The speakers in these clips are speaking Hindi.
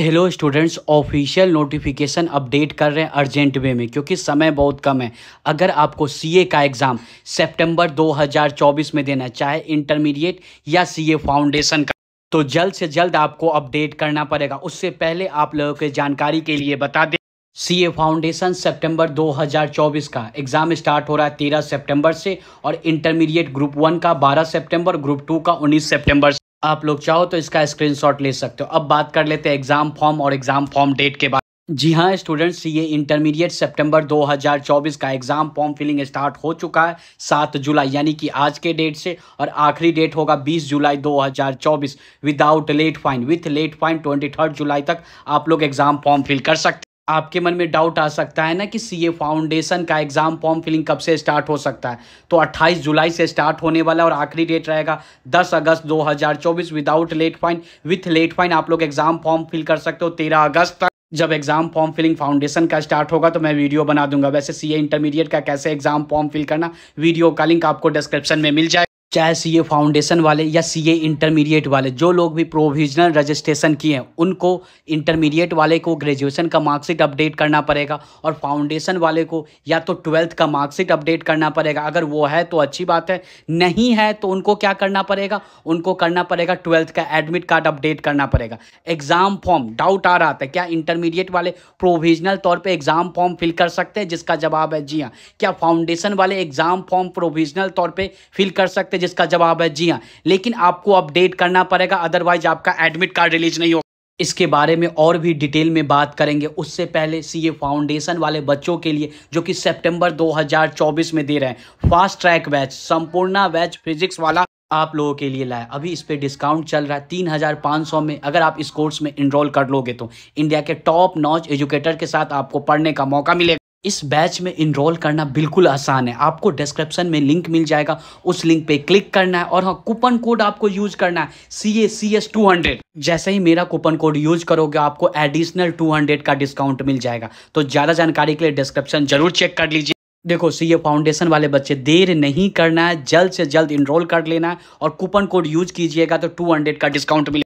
hello students official notification update कर रहे हैं अर्जेंट वे में क्योंकि समय बहुत कम है अगर आपको सीए का एग्ज़ाम सितंबर 2024 में देना चाहे इंटरमीडिएट या सीए फाउंडेशन का तो जल्द से जल्द आपको अपडेट करना पड़ेगा उससे पहले आप लोगों के जानकारी के लिए बता दें सीए फाउंडेशन सितंबर 2024 का एग्ज़ाम स्टार्ट हो रहा है तेरह सेप्टेम्बर से और इंटरमीडिएट ग्रुप वन का बारह सेप्टेम्बर ग्रुप टू का उन्नीस सेप्टेम्बर आप लोग चाहो तो इसका स्क्रीनशॉट ले सकते हो अब बात कर लेते हैं एग्जाम फॉर्म और एग्जाम फॉर्म डेट के बाद जी हाँ स्टूडेंट्स ये इंटरमीडिएट सितंबर 2024 का एग्ज़ाम फॉर्म फिलिंग स्टार्ट हो चुका है सात जुलाई यानी कि आज के डेट से और आखिरी डेट होगा 20 जुलाई 2024 without late fine with late fine 23 जुलाई तक आप लोग एग्ज़ाम फॉर्म फिल कर सकते आपके मन में डाउट आ सकता है ना कि सीए फाउंडेशन का एग्ज़ाम फॉर्म फिलिंग कब से स्टार्ट हो सकता है तो 28 जुलाई से स्टार्ट होने वाला और आखिरी डेट रहेगा 10 अगस्त 2024 without late fine with late fine आप लोग एग्ज़ाम फॉर्म फिल कर सकते हो 13 अगस्त तक जब एग्जाम फॉर्म फिलिंग फाउंडेशन का स्टार्ट होगा तो मैं वीडियो बना दूंगा वैसे सीए इंटरमीडिएट का कैसे एग्जाम फॉर्म फिल करना वीडियो का लिंक आपको डिस्क्रिप्शन में मिल जाएगा चाहे सी ए फाउंडेशन वाले या सी ए इंटरमीडिएट वाले जो लोग भी प्रोविजनल रजिस्ट्रेशन किए हैं उनको इंटरमीडिएट वाले को ग्रेजुएशन का मार्कशीट अपडेट करना पड़ेगा और फाउंडेशन वाले को या तो ट्वेल्थ का मार्कशीट अपडेट करना पड़ेगा अगर वो है तो अच्छी बात है नहीं है तो उनको क्या करना पड़ेगा उनको करना पड़ेगा ट्वेल्थ का एडमिट कार्ड अपडेट करना पड़ेगा एग्ज़ाम फॉर्म डाउट आ रहा था क्या इंटरमीडिएट वाले प्रोविजनल तौर पर एग्ज़ाम फॉर्म फिल कर सकते हैं जिसका जवाब है जी हाँ क्या फाउंडेशन वाले एग्ज़ाम फॉर्म प्रोविजनल तौर पर फिल कर सकते हैं जिसका जवाब है जी हाँ लेकिन आपको अपडेट करना पड़ेगा अदरवाइज आपका एडमिट कार्ड रिलीज नहीं होगा इसके बारे में और भी डिटेल में बात करेंगे उससे पहले सीए फाउंडेशन वाले बच्चों के लिए जो कि सितंबर 2024 में दे रहे हैं fast track batch Sampoorna batch Physics Wallah आप लोगों के लिए लाया अभी इस पर डिस्काउंट चल रहा है तीन हज़ार पाँच सौ में अगर आप इस कोर्स में इनरोल कर लोगे तो इंडिया के टॉप नॉच एजुकेटर के साथ आपको पढ़ने का मौका मिलेगा इस बैच में इनरोल करना बिल्कुल आसान है आपको डिस्क्रिप्शन में लिंक मिल जाएगा उस लिंक पे क्लिक करना है और हाँ कूपन कोड आपको यूज करना है C A C S two hundred जैसे ही मेरा कूपन कोड यूज करोगे आपको एडिशनल टू हंड्रेड का डिस्काउंट मिल जाएगा तो ज़्यादा जानकारी के लिए डिस्क्रिप्शन जरूर चेक कर लीजिए देखो सीए फाउंडेशन वाले बच्चे देर नहीं करना है जल्द से जल्द इनरोल कर लेना है और कूपन कोड यूज कीजिएगा तो टू हंड्रेड का डिस्काउंट मिलेगा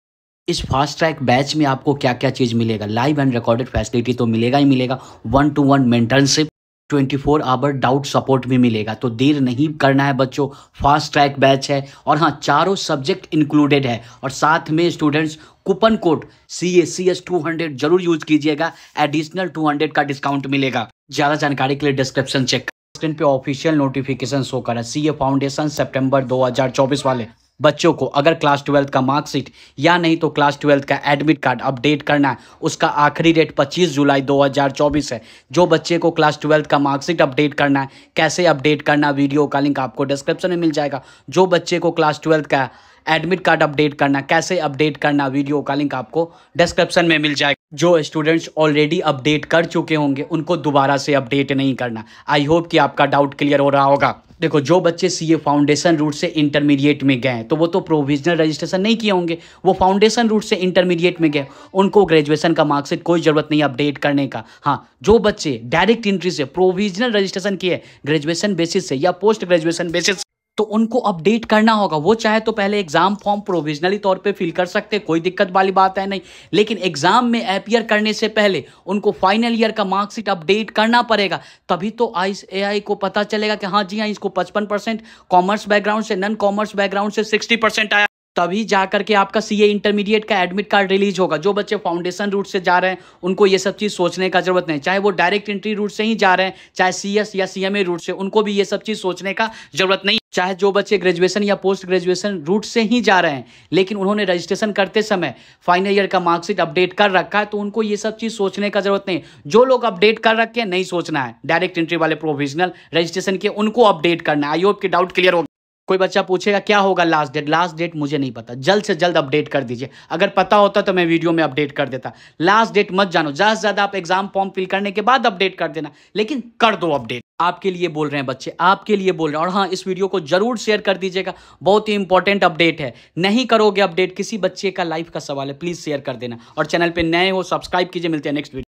इस फास्ट ट्रैक बैच में आपको क्या क्या चीज़ मिलेगा लाइव एंड रिकॉर्डेड फैसिलिटी तो मिलेगा ही मिलेगा one to one mentorship 24 four hour doubt support भी मिलेगा तो देर नहीं करना है बच्चों फास्ट ट्रैक बैच है और हाँ चारों सब्जेक्ट इंक्लूडेड है और साथ में students coupon code C A C S two hundred जरूर यूज कीजिएगा एडिशनल टू हंड्रेड का डिस्काउंट मिलेगा ज़्यादा जानकारी के लिए डिस्क्रिप्शन चेक स्क्रीन पे ऑफिशियल नोटिफिकेशन शो करा सी ए फाउंडेशन सेप्टेम्बर चौबीस वाले बच्चों को अगर क्लास ट्वेल्थ का मार्कशीट या नहीं तो क्लास ट्वेल्थ का एडमिट कार्ड अपडेट करना है उसका आखिरी डेट 25 जुलाई 2024 है जो बच्चे को क्लास ट्वेल्थ का मार्कशीट अपडेट करना है कैसे अपडेट करना वीडियो का लिंक आपको डिस्क्रिप्शन में मिल जाएगा जो बच्चे को क्लास ट्वेल्थ का एडमिट कार्ड अपडेट करना कैसे अपडेट करना वीडियो का लिंक आपको डिस्क्रिप्शन में मिल जाएगा जो स्टूडेंट्स ऑलरेडी अपडेट कर चुके होंगे उनको दोबारा से अपडेट नहीं करना आई होप कि आपका डाउट क्लियर हो रहा होगा देखो जो बच्चे सीए फाउंडेशन रूट से इंटरमीडिएट में गए तो वो तो प्रोविजनल रजिस्ट्रेशन नहीं किए होंगे वो फाउंडेशन रूट से इंटरमीडिएट में गए उनको ग्रेजुएशन का मार्कशीट कोई ज़रूरत नहीं अपडेट करने का हाँ जो बच्चे डायरेक्ट इंट्री से प्रोविजनल रजिस्ट्रेशन किए ग्रेजुएशन बेसिस से या पोस्ट ग्रेजुएशन बेसिस तो उनको अपडेट करना होगा वो चाहे तो पहले एग्ज़ाम फॉर्म प्रोविजनली तौर पे फिल कर सकते कोई दिक्कत वाली बात है नहीं लेकिन एग्ज़ाम में अपियर करने से पहले उनको फाइनल ईयर का मार्कशीट अपडेट करना पड़ेगा तभी तो आई ए आई को पता चलेगा कि हाँ जी हाँ इसको पचपन परसेंट कॉमर्स बैकग्राउंड से नन कॉमर्स बैकग्राउंड से सिक्सटी परसेंट आया तभी जा करके आपका सीए इंटरमीडिएट का एडमिट कार्ड रिलीज होगा जो बच्चे फाउंडेशन रूट से जा रहे हैं उनको ये सब चीज़ सोचने का जरूरत नहीं चाहे वो डायरेक्ट एंट्री रूट से ही जा रहे हैं चाहे सीएस या सीएमए रूट से उनको भी ये सब चीज़ सोचने का जरूरत नहीं चाहे जो बच्चे ग्रेजुएशन या पोस्ट ग्रेजुएशन रूट से ही जा रहे हैं लेकिन उन्होंने रजिस्ट्रेशन करते समय फाइनल ईयर का मार्कशीट अपडेट कर रखा है तो उनको ये सब चीज़ सोचने का जरूरत नहीं जो लोग अपडेट कर रखे हैं नहीं सोचना है डायरेक्ट एंट्री वाले प्रोविजनल रजिस्ट्रेशन के उनको अपडेट करना है आई होप के डाउट क्लियर होगा कोई बच्चा पूछेगा क्या होगा लास्ट डेट लास्ट डेट मुझे नहीं पता जल्द से जल्द अपडेट कर दीजिए अगर पता होता तो मैं वीडियो में अपडेट कर देता लास्ट डेट मत जानो ज़्यादा से ज़्यादा आप एग्जाम फॉर्म फिल करने के बाद अपडेट कर देना लेकिन कर दो अपडेट आपके लिए बोल रहे हैं बच्चे आपके लिए बोल रहे हैं और हाँ इस वीडियो को जरूर शेयर कर दीजिएगा बहुत ही इंपॉर्टेंट अपडेट है नहीं करोगे अपडेट किसी बच्चे का लाइफ का सवाल है प्लीज़ शेयर कर देना और चैनल पर नए हो सब्सक्राइब कीजिए मिलते हैं नेक्स्ट वीडियो